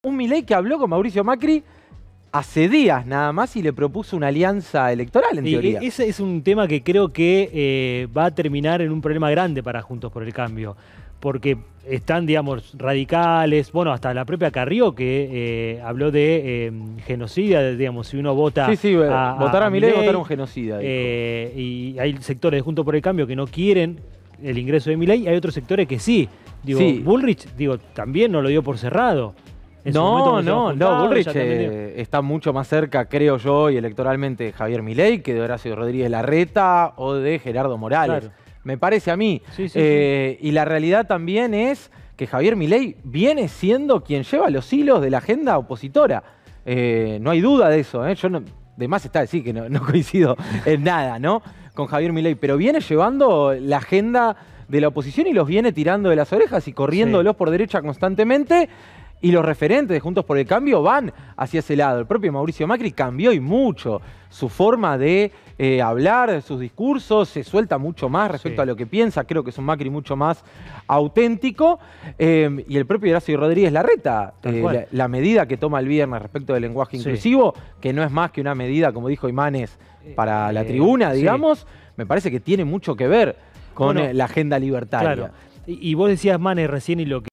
Un Milei que habló con Mauricio Macri hace días nada más y le propuso una alianza electoral, en teoría. E-, ese es un tema que creo que eh, va a terminar en un problema grande para Juntos por el Cambio. Porque están, digamos, radicales, bueno, hasta la propia Carrió que eh, habló de eh, genocida, digamos, si uno vota. a, votar a, Milei, votar un genocida. y hay sectores de Juntos por el Cambio que no quieren el ingreso de Milei, hay otros sectores que sí. Digo, Bullrich, digo, también no lo dio por cerrado no, no, no, Bullrich eh, está mucho más cerca, creo yo, y electoralmente de Javier Milei que de Horacio Rodríguez Larreta o de Gerardo Morales. Me parece a mí. Eh, y la realidad también es que Javier Milei viene siendo quien lleva los hilos de la agenda opositora. Eh, no hay duda de eso. Yo no, de está decir que no, coincido en nada, ¿no? Con Javier Milei, pero viene llevando la agenda de la oposición y los viene tirando de las orejas y corriéndolos por derecha constantemente y los referentes de Juntos por el Cambio van hacia ese lado. El propio Mauricio Macri cambió y mucho su forma de eh, hablar, sus discursos, se suelta mucho más respecto a lo que piensa, creo que es un Macri mucho más auténtico. Em, y el propio Horacio Rodríguez Larreta, eh, la, medida que toma el viernes respecto del lenguaje inclusivo, que no es más que una medida, como dijo Imanes, eh, para la tribuna, digamos, me parece que tiene mucho que ver con la agenda libertaria. Y, y vos decías, Manes, recién y lo que...